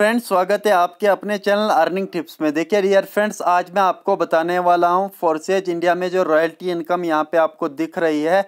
friends स्वागत है आपके अपने चैनल अर्निंग टिप्स में देखिए रियर फ्रेंड्स आज मैं आपको बताने वाला हूं फोर्सेज इंडिया में जो रॉयल्टी इनकम यहां पे आपको दिख रही है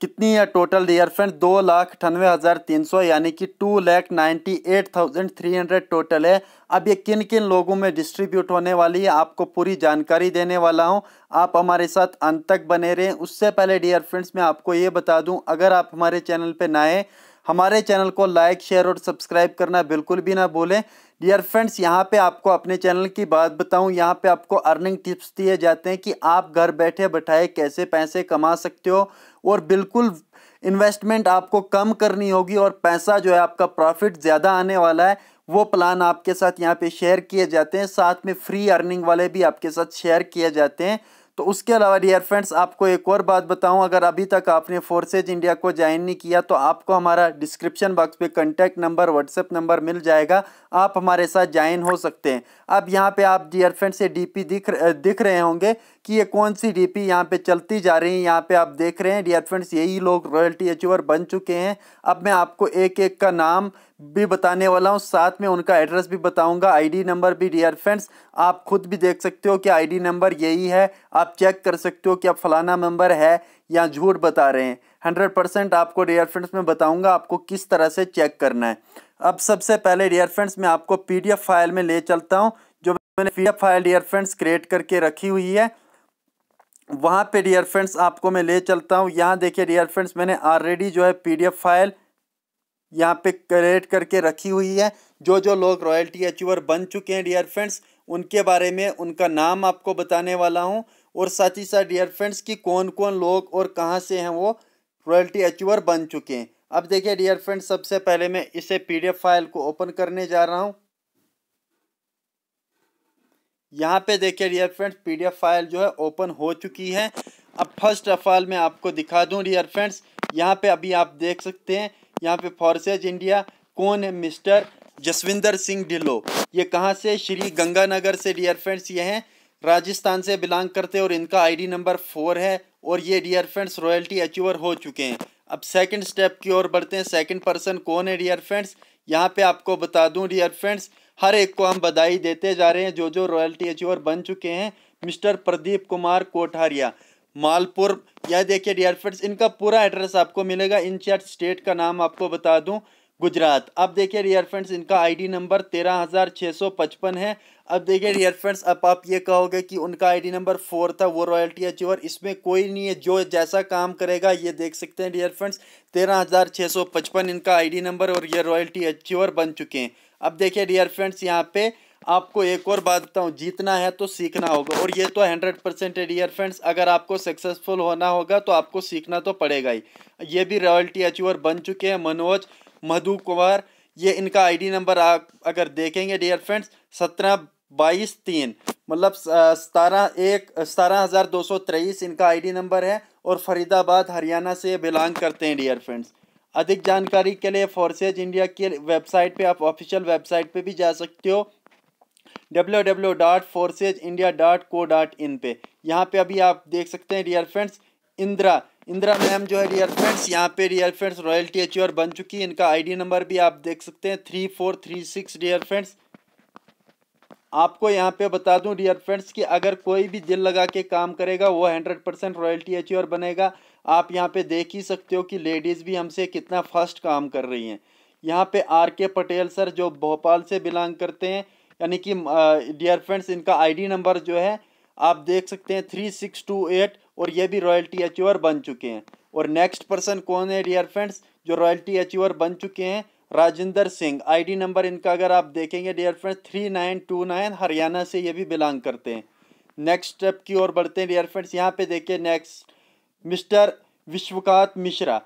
कितनी है टोटल रियर फ्रेंड दो लाख अठानवे हज़ार तीन सौ यानी कि two lakh ninety eight thousand three hundred total है अब ये किन किन लोगों में डिस्ट्रीब्यूट होने वाली है आपको पूरी जानकारी देने वाला हूँ आप हमारे साथ अंत तक बने रहें उससे पहले डियर फ्रेंड्स मैं आपको ये बता दूँ अगर आप हमारे चैनल पर नाएँ हमारे चैनल को लाइक शेयर और सब्सक्राइब करना बिल्कुल भी ना भूलें डियर फ्रेंड्स यहाँ पे आपको अपने चैनल की बात बताऊँ यहाँ पे आपको अर्निंग टिप्स दिए जाते हैं कि आप घर बैठे बैठाए कैसे पैसे कमा सकते हो और बिल्कुल इन्वेस्टमेंट आपको कम करनी होगी और पैसा जो है आपका प्रॉफिट ज़्यादा आने वाला है वो प्लान आपके साथ यहाँ पे शेयर किए जाते हैं साथ में फ्री अर्निंग वाले भी आपके साथ शेयर किए जाते हैं तो उसके अलावा डियर फ्रेंड्स आपको एक और बात बताऊं अगर अभी तक आपने फोर्सेज इंडिया को ज्वाइन नहीं किया तो आपको हमारा डिस्क्रिप्शन बॉक्स पे कॉन्टैक्ट नंबर व्हाट्सएप नंबर मिल जाएगा आप हमारे साथ ज्वाइन हो सकते हैं अब यहाँ पे आप डियर फ्रेंड्स से डीपी दिख दिख रहे होंगे कि ये कौन सी डीपी यहाँ पे चलती जा रही है यहाँ पे आप देख रहे हैं डियर फ्रेंड्स यही लोग रॉयल्टी अचीवर बन चुके हैं अब मैं आपको एक एक का नाम भी बताने वाला हूँ साथ में उनका एड्रेस भी बताऊँगा आईडी नंबर भी डियर फ्रेंड्स आप खुद भी देख सकते हो कि आईडी नंबर यही है आप चेक कर सकते हो कि आप फलाना नंबर है या झूठ बता रहे हैं हंड्रेड परसेंट आपको डियर फ्रेंड्स में बताऊँगा आपको किस तरह से चेक करना है अब सबसे पहले डियर फ्रेंड्स मैं आपको एफ फाइल में ले चलता हूँ जो मैंने P file dear friends create करके रखी हुई है वहाँ पे डियर फ्रेंड्स आपको मैं ले चलता हूँ यहाँ देखिए डियर फ्रेंड्स मैंने ऑलरेडी जो है पीडीएफ फाइल यहाँ पे क्रिएट करके रखी हुई है जो जो लोग रॉयल्टी अचीवर बन चुके हैं डियर फ्रेंड्स उनके बारे में उनका नाम आपको बताने वाला हूँ और साथ ही साथ डियर फ्रेंड्स की कौन कौन लोग और कहाँ से हैं वो रॉयल्टी अचीवर बन चुके हैं अब देखिए डियर फ्रेंड्स सबसे पहले मैं इसे पी फाइल को ओपन करने जा रहा हूँ यहाँ पे देखिए डियर फ्रेंड्स पीडीएफ फाइल जो है ओपन हो चुकी है अब फर्स्ट ऑफ ऑल मैं आपको दिखा दूँ डियर फ्रेंड्स यहाँ पे अभी आप देख सकते हैं यहाँ पे फॉरसेज इंडिया कौन है मिस्टर जसविंदर सिंह ढिल्लो ये कहाँ से श्री गंगानगर से डियर फ्रेंड्स ये हैं राजस्थान से बिलोंग करते हैं और इनका आईडी नंबर फोर है और ये डियर फ्रेंड्स रॉयल्टी अचीवर हो चुके हैं अब सेकंड स्टेप की ओर बढ़ते हैं सेकंड पर्सन कौन है डियर फ्रेंड्स यहाँ पे आपको बता दूं डियर फ्रेंड्स हर एक को हम बधाई देते जा रहे हैं जो जो रॉयल्टी अचीवर बन चुके हैं मिस्टर प्रदीप कुमार कोठारिया मालपुर यह देखिए डियर फ्रेंड्स इनका पूरा एड्रेस आपको मिलेगा इन चार स्टेट का नाम आपको बता दूं गुजरात अब देखिए डियर फ्रेंड्स इनका आईडी नंबर तेरह हज़ार छः सौ पचपन है अब देखिए डियर फ्रेंड्स अब आप ये कहोगे कि उनका आईडी नंबर फोर था वो रॉयल्टी अचीवर इसमें कोई नहीं है जो जैसा काम करेगा ये देख सकते हैं डियर फ्रेंड्स तेरह हज़ार छः सौ पचपन इनका आई नंबर और ये रॉयल्टी अचीवर बन चुके हैं अब देखिए डियर फ्रेंड्स यहाँ पे आपको एक और बात बताऊँ जीतना है तो सीखना होगा और ये तो हंड्रेड परसेंट है डियर फ्रेंड्स अगर आपको सक्सेसफुल होना होगा तो आपको सीखना तो पड़ेगा ही ये भी रॉयल्टी अचीवर बन चुके हैं मनोज मधु कुमार ये इनका आईडी नंबर आप अगर देखेंगे डियर फ्रेंड्स सत्रह बाईस तीन मतलब सतारह एक सतारह हज़ार दो सौ तेईस इनका आईडी नंबर है और फरीदाबाद हरियाणा से बिलोंग करते हैं डियर फ्रेंड्स अधिक जानकारी के लिए फोर्सेज इंडिया की वेबसाइट पे आप ऑफिशियल वेबसाइट पे भी जा सकते हो W W dot forces India dot co dot in पे यहाँ पे अभी आप देख सकते हैं dear friends Indira Indira ma'am जो है डियर फ्रेंड्स यहाँ पे डियर फ्रेंड्स रॉयल्टी अचीवर बन चुकी है इनका आईडी नंबर भी आप देख सकते हैं three four three six dear friends आपको यहाँ पे बता दूं डियर फ्रेंड्स कि अगर कोई भी दिल लगा के काम करेगा वो हंड्रेड परसेंट रॉयल्टी अचीवर बनेगा आप यहाँ पे देख ही सकते हो कि लेडीज़ भी हमसे कितना फर्स्ट काम कर रही हैं यहाँ पे आर के पटेल सर जो भोपाल से बिलोंग करते हैं यानी कि डियर फ्रेंड्स इनका आईडी नंबर जो है आप देख सकते हैं थ्री सिक्स टू एट और ये भी रॉयल्टी अचीवर बन चुके हैं और नेक्स्ट पर्सन कौन है डियर फ्रेंड्स जो रॉयल्टी अचीवर बन चुके हैं राजेंद्र सिंह आईडी नंबर इनका अगर आप देखेंगे dear friends three nine two nine Haryana से ये भी बिलोंग करते हैं नेक्स्ट स्टेप की ओर बढ़ते हैं डियर फ्रेंड्स यहाँ पे देखिए नेक्स्ट मिस्टर विश्वकांत मिश्रा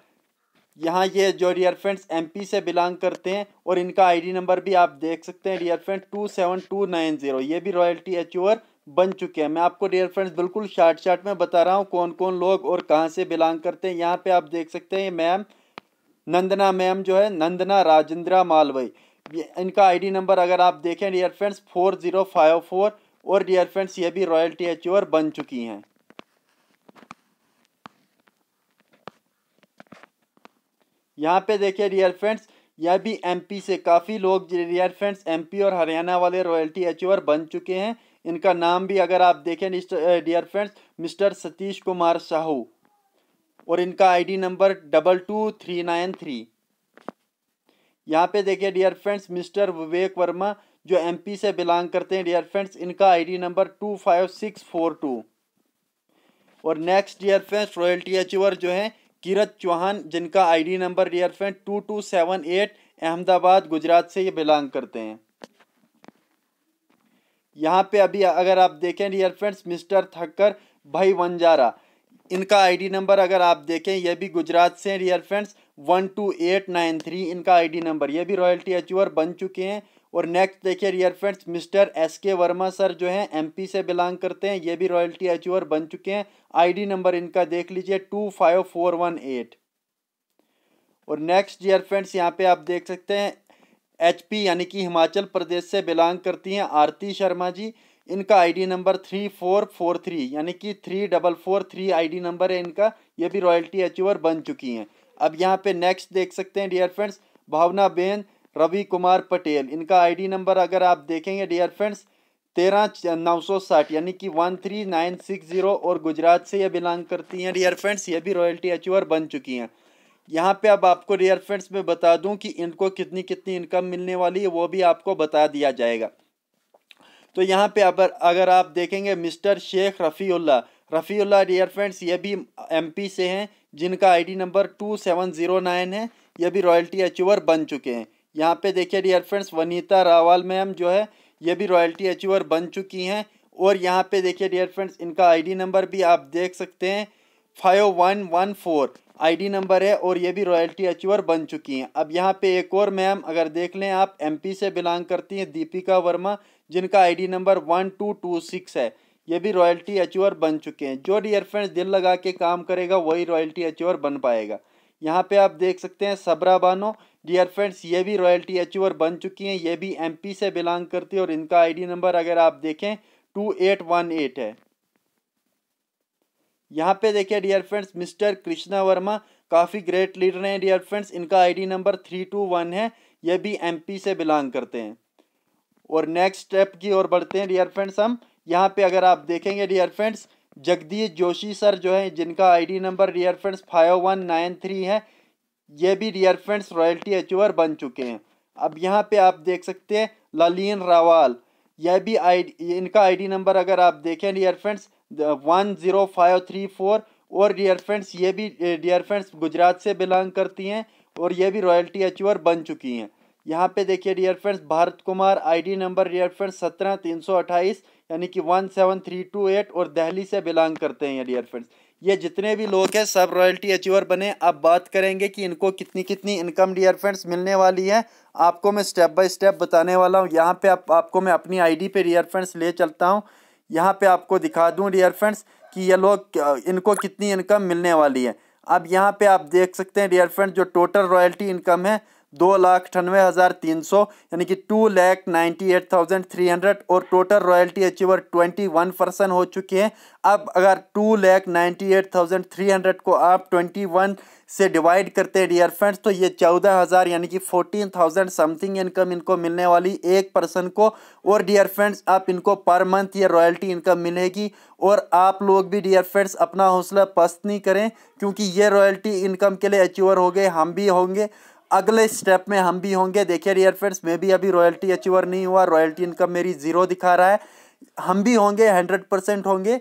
यहाँ ये जो डियर फ्रेंड्स एमपी से बिलोंग करते हैं और इनका आईडी नंबर भी आप देख सकते हैं dear friend two seven two nine zero ये भी रॉयल्टी एच बन चुके हैं मैं आपको डियर फ्रेंड्स बिल्कुल शार्ट शार्ट में बता रहा हूँ कौन कौन लोग और कहाँ से बिलोंग करते हैं यहाँ पे आप देख सकते हैं मैम नंदना मैम जो है नंदना राजेंद्रा मालवई इनका आईडी नंबर अगर आप देखें dear friends four zero five four और डियर फ्रेंड्स ये भी रॉयल्टी एच बन चुकी हैं यहाँ पे देखिए रियल फ्रेंड्स यह भी एमपी से काफ़ी लोग रियल फ्रेंड्स एमपी और हरियाणा वाले रॉयल्टी अचीवर बन चुके हैं इनका नाम भी अगर आप देखें dear friends mister Satish Kumar Sahu और इनका ID number double two three nine three यहाँ पे देखिए dear friends mister Vivek Verma जो एमपी से बिलोंग करते हैं डियर फ्रेंड्स इनका ID number two five six four two और next dear friends royalty achiever जो है किरत चौहान जिनका ID number dear friend two two seven eight Ahmedabad Gujarat से ये बिलोंग करते हैं यहाँ पे अभी अगर आप देखें डियर फ्रेंड्स मिस्टर थक्कर भाई वंजारा इनका आईडी नंबर अगर आप देखें ये भी गुजरात से हैं dear friends one two eight nine three इनका आईडी नंबर ये भी रॉयल्टी अचीवर बन चुके हैं और नेक्स्ट देखिए रियर फ्रेंड्स मिस्टर एस के वर्मा सर जो हैं एमपी से बिलोंग करते हैं ये भी रॉयल्टी अचीवर बन चुके हैं आईडी नंबर इनका देख लीजिए two five four one eight और नेक्स्ट डियर फ्रेंड्स यहाँ पे आप देख सकते हैं एचपी यानी कि हिमाचल प्रदेश से बिलोंग करती हैं आरती शर्मा जी इनका ID number three four four three यानी कि three double four three ID number है इनका ये भी रॉयल्टी अचीवर बन चुकी हैं अब यहाँ पे नेक्स्ट देख सकते हैं डियर फ्रेंड्स भावना बेन रवि कुमार पटेल इनका आईडी नंबर अगर आप देखेंगे डियर फ्रेंड्स तेरह नौ सौ साठ यानी कि one three nine six zero और गुजरात से ये बिलोंग करती हैं डियर फ्रेंड्स ये भी रॉयल्टी अचीवर बन चुकी हैं यहाँ पे अब आपको डियर फ्रेंड्स मैं बता दूँ कि इनको कितनी कितनी इनकम मिलने वाली है वो भी आपको बता दिया जाएगा तो यहाँ पे अगर अगर आप देखेंगे mister Sheikh Rafilla Rafilla dear friends ये भी एम से हैं जिनका ID number two seven zero nine है ये भी रॉयल्टी अचीवर बन चुके हैं यहाँ पे देखिए dear friends Vanita Rawal ma'am जो है ये भी रॉयल्टी अचीवर बन चुकी हैं और यहाँ पे देखिए डियर फ्रेंड्स इनका आईडी नंबर भी आप देख सकते हैं five one one four ID number है और ये भी रॉयल्टी अचीवर बन चुकी हैं अब यहाँ पे एक और मैम अगर देख लें आप एम से बिलोंग करती हैं दीपिका वर्मा जिनका ID number one two two six है ये भी रॉयल्टी अचीवर बन चुके हैं जो डियर फ्रेंड्स दिल लगा के काम करेगा वही रॉयल्टी अचीवर बन पाएगा यहाँ पे आप देख सकते हैं सबरा बानो डियर फ्रेंड्स ये भी रॉयल्टी अचीवर बन चुकी हैं ये भी एमपी से बिलोंग करती है और इनका आईडी नंबर अगर आप देखें टू एट वन एट है यहाँ पे देखिए dear friends mister Krishna Verma काफ़ी ग्रेट लीडर हैं डियर फ्रेंड्स इनका ID number three two one है ये भी एम से बिलोंग करते हैं और नेक्स्ट स्टेप की ओर बढ़ते हैं डियर फ्रेंड्स हम यहाँ पे अगर आप देखेंगे dear friends Jagdish Joshi sir जो है जिनका ID number dear friends five one nine three है ये भी रियर फ्रेंड्स रॉयल्टी अचीवर बन चुके हैं अब यहाँ पे आप देख सकते हैं ललिन रावाल यह भी आई इनका आईडी नंबर अगर आप देखें dear friends one zero five three four और रियर फ्रेंड्स ये भी रियर फ्रेंड्स गुजरात से बिलोंग करती हैं और ये भी रॉयल्टी अचीवर बन चुकी हैं यहाँ पे देखिए dear friends Bharat Kumar ID number dear friends सत्रह तीन सौ अट्ठाईस यानी कि one seven three two eight और दिल्ली से बिलोंग करते हैं डियर फ्रेंड्स ये जितने भी लोग हैं सब रॉयल्टी अचीवर बने अब बात करेंगे कि इनको कितनी कितनी इनकम डियर फ्रेंड्स मिलने वाली है आपको मैं स्टेप बाय स्टेप बताने वाला हूँ यहाँ पे आप, आपको मैं अपनी आई पे डियर फ्रेंड्स ले चलता हूँ यहाँ पर आपको दिखा दूँ डियर फ्रेंड्स कि ये लोग इनको कितनी इनकम मिलने वाली है अब यहाँ पे आप देख सकते हैं डियर फ्रेंड्स जो टोटल रॉयल्टी इनकम है दो लाख अठानवे हज़ार तीन सौ यानी कि two lakh ninety eight thousand three hundred और total royalty achiever twenty one percent हो चुकी हैं अब अगर two lakh ninety eight thousand three hundred को आप ट्वेंटी वन से डिवाइड करते हैं डियर फ्रेंड्स तो ये चौदह हज़ार यानी कि फोर्टीन थाउजेंड समथिंग इनकम इनको मिलने वाली एक पर्सन को और डियर फ्रेंड्स आप इनको पर मंथ ये रॉयल्टी इनकम मिलेगी और आप लोग भी डियर फ्रेंड्स अपना हौसला पस्त नहीं करें क्योंकि ये रॉयल्टी इनकम के लिए अचीवर हो गए हम भी होंगे अगले स्टेप में हम भी होंगे देखिए डियर फ्रेंड्स मैं भी अभी रॉयल्टी अचीवर नहीं हुआ रॉयल्टी इनकम मेरी ज़ीरो दिखा रहा है हम भी होंगे हंड्रेड परसेंट होंगे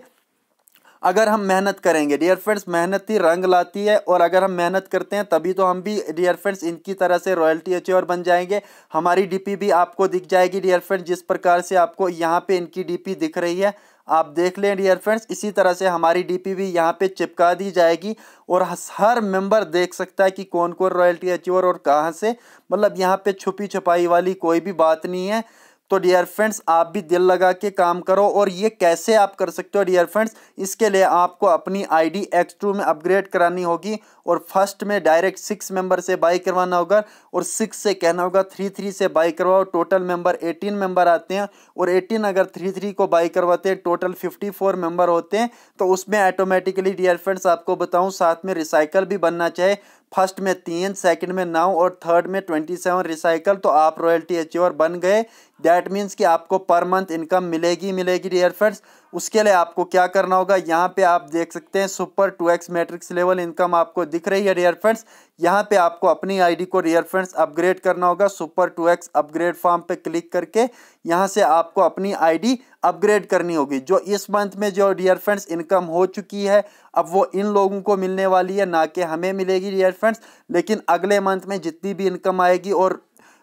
अगर हम मेहनत करेंगे डियर फ्रेंड्स मेहनत ही रंग लाती है और अगर हम मेहनत करते हैं तभी तो हम भी डियर फ्रेंड्स इनकी तरह से रॉयल्टी अचीवर बन जाएंगे हमारी डीपी भी आपको दिख जाएगी डियर फ्रेंड्स जिस प्रकार से आपको यहाँ पे इनकी डीपी दिख रही है आप देख लें डियर फ्रेंड्स इसी तरह से हमारी डी भी यहाँ पर चिपका दी जाएगी और हर मेम्बर देख सकता है कि कौन कौन रॉयल्टी अचीवर और कहाँ से मतलब यहाँ पर छुपी छुपाई वाली कोई भी बात नहीं है तो डियर फ्रेंड्स आप भी दिल लगा के काम करो और ये कैसे आप कर सकते हो डियर फ्रेंड्स इसके लिए आपको अपनी आईडी एक्स टू में अपग्रेड करानी होगी और फर्स्ट में डायरेक्ट सिक्स मेंबर से बाई करवाना होगा और सिक्स से कहना होगा थ्री थ्री से बाई करवाओ टोटल मेंबर एटीन मेंबर आते हैं और एटीन अगर थ्री थ्री को बाई करवाते हैं टोटल फिफ्टी फोर मेंबर होते हैं तो उसमें ऑटोमेटिकली डियर फ्रेंड्स आपको बताऊँ साथ में रिसाइकल भी बनना चाहिए फर्स्ट में तीन सेकंड में नौ और थर्ड में ट्वेंटी सेवन रिसाइकल तो आप रॉयल्टी अचीवर बन गए दैट मीन्स कि आपको पर मंथ इनकम मिलेगी मिलेगी डियर फ्रेंड्स उसके लिए आपको क्या करना होगा यहाँ पे आप देख सकते हैं super two X matrix level income आपको दिख रही है डियर फ्रेंड्स यहाँ पे आपको अपनी आईडी को डियर फ्रेंड्स अपग्रेड करना होगा super two X upgrade form पे क्लिक करके यहाँ से आपको अपनी आईडी अपग्रेड करनी होगी जो इस मंथ में जो डियर फ्रेंड्स इनकम हो चुकी है अब वो इन लोगों को मिलने वाली है ना कि हमें मिलेगी डियर फ्रेंड्स लेकिन अगले मंथ में जितनी भी इनकम आएगी और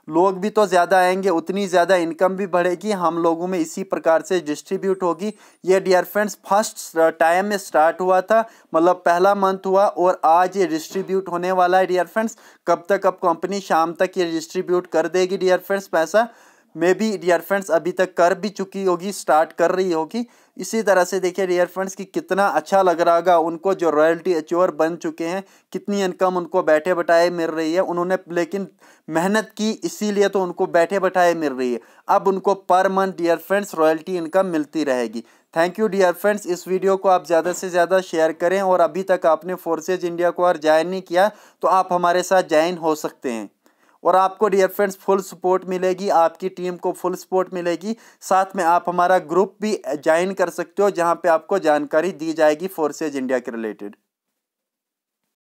लोग भी तो ज़्यादा आएंगे उतनी ज़्यादा इनकम भी बढ़ेगी हम लोगों में इसी प्रकार से डिस्ट्रीब्यूट होगी ये डियर फ्रेंड्स फर्स्ट टाइम में स्टार्ट हुआ था मतलब पहला मंथ हुआ और आज ये डिस्ट्रीब्यूट होने वाला है डियर फ्रेंड्स कब तक अब कंपनी शाम तक ये डिस्ट्रीब्यूट कर देगी डियर फ्रेंड्स पैसा मे बी डियर फ्रेंड्स अभी तक कर भी चुकी होगी स्टार्ट कर रही होगी इसी तरह से देखिए डियर फ्रेंड्स कि कितना अच्छा लग रहा होगा उनको जो रॉयल्टी एच्योर बन चुके हैं कितनी इनकम उनको बैठे बैठाए मिल रही है उन्होंने लेकिन मेहनत की इसीलिए तो उनको बैठे बैठाए मिल रही है अब उनको पर month dear friends royalty income मिलती रहेगी थैंक यू डियर फ्रेंड्स इस वीडियो को आप ज़्यादा से ज़्यादा शेयर करें और अभी तक आपने फोर्सेज इंडिया को और ज्वाइन नहीं किया तो आप हमारे साथ ज्वाइन हो सकते हैं और आपको डियर फ्रेंड्स फुल सपोर्ट मिलेगी आपकी टीम को फुल सपोर्ट मिलेगी साथ में आप हमारा ग्रुप भी ज्वाइन कर सकते हो जहाँ पे आपको जानकारी दी जाएगी फोर्सेज इंडिया के रिलेटेड